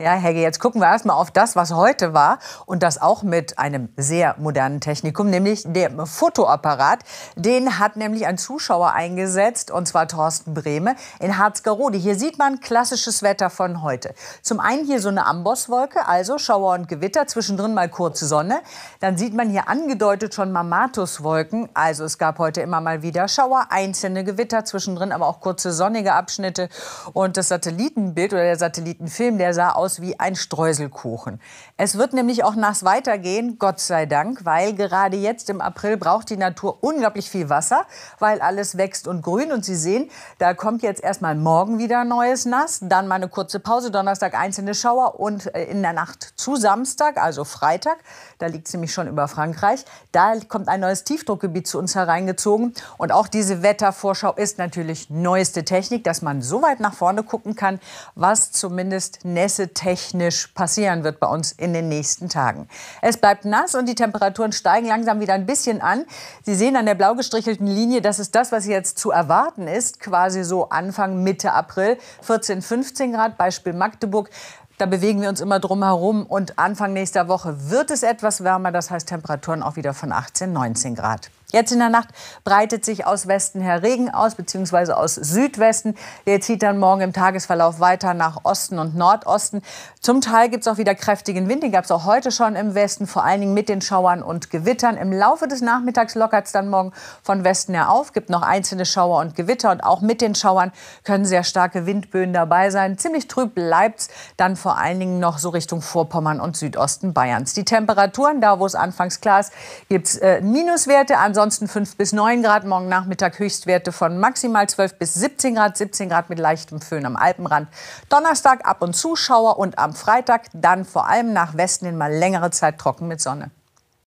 Ja, Hege, jetzt gucken wir erstmal auf das, was heute war und das auch mit einem sehr modernen Technikum, nämlich dem Fotoapparat. Den hat nämlich ein Zuschauer eingesetzt, und zwar Thorsten Brehme in Harzgerode. Hier sieht man klassisches Wetter von heute. Zum einen hier so eine Ambosswolke, also Schauer und Gewitter, zwischendrin mal kurze Sonne. Dann sieht man hier angedeutet schon Mamatuswolken, also es gab heute immer mal wieder Schauer, einzelne Gewitter, zwischendrin aber auch kurze sonnige Abschnitte. Und das Satellitenbild oder der Satellitenfilm, der sah aus aus wie ein Streuselkuchen. Es wird nämlich auch nachts weitergehen, Gott sei Dank, weil gerade jetzt im April braucht die Natur unglaublich viel Wasser, weil alles wächst und grün. Und Sie sehen, da kommt jetzt erstmal morgen wieder neues Nass, dann mal eine kurze Pause, Donnerstag einzelne Schauer und äh, in der Nacht zu Samstag, also Freitag, da liegt es nämlich schon über Frankreich, da kommt ein neues Tiefdruckgebiet zu uns hereingezogen. Und auch diese Wettervorschau ist natürlich neueste Technik, dass man so weit nach vorne gucken kann, was zumindest Nässe wettertechnisch passieren wird bei uns in den nächsten Tagen. Es bleibt nass und die Temperaturen steigen langsam wieder ein bisschen an. Sie sehen an der blau gestrichelten Linie, das ist das, was jetzt zu erwarten ist, quasi so Anfang, Mitte April. 14, 15 Grad, Beispiel Magdeburg. Da bewegen wir uns immer drum herum und Anfang nächster Woche wird es etwas wärmer, das heißt Temperaturen auch wieder von 18, 19 Grad. Jetzt in der Nacht breitet sich aus Westen her Regen aus, beziehungsweise aus Südwesten. Der zieht dann morgen im Tagesverlauf weiter nach Osten und Nordosten. Zum Teil gibt es auch wieder kräftigen Wind, den gab es auch heute schon im Westen, vor allen Dingen mit den Schauern und Gewittern. Im Laufe des Nachmittags lockert es dann morgen von Westen her auf, gibt noch einzelne Schauer und Gewitter. Und auch mit den Schauern können sehr starke Windböen dabei sein. Ziemlich trüb bleibt es dann vor allen Dingen noch so Richtung Vorpommern und Südosten Bayerns. Die Temperaturen, da wo es anfangs klar ist, gibt es äh, Minuswerte. Ansonsten ansonsten 5 bis 9 Grad, morgen Nachmittag Höchstwerte von maximal 12 bis 17 Grad, 17 Grad mit leichtem Föhn am Alpenrand. Donnerstag ab und zu Schauer und am Freitag dann vor allem nach Westen in mal längere Zeit trocken mit Sonne.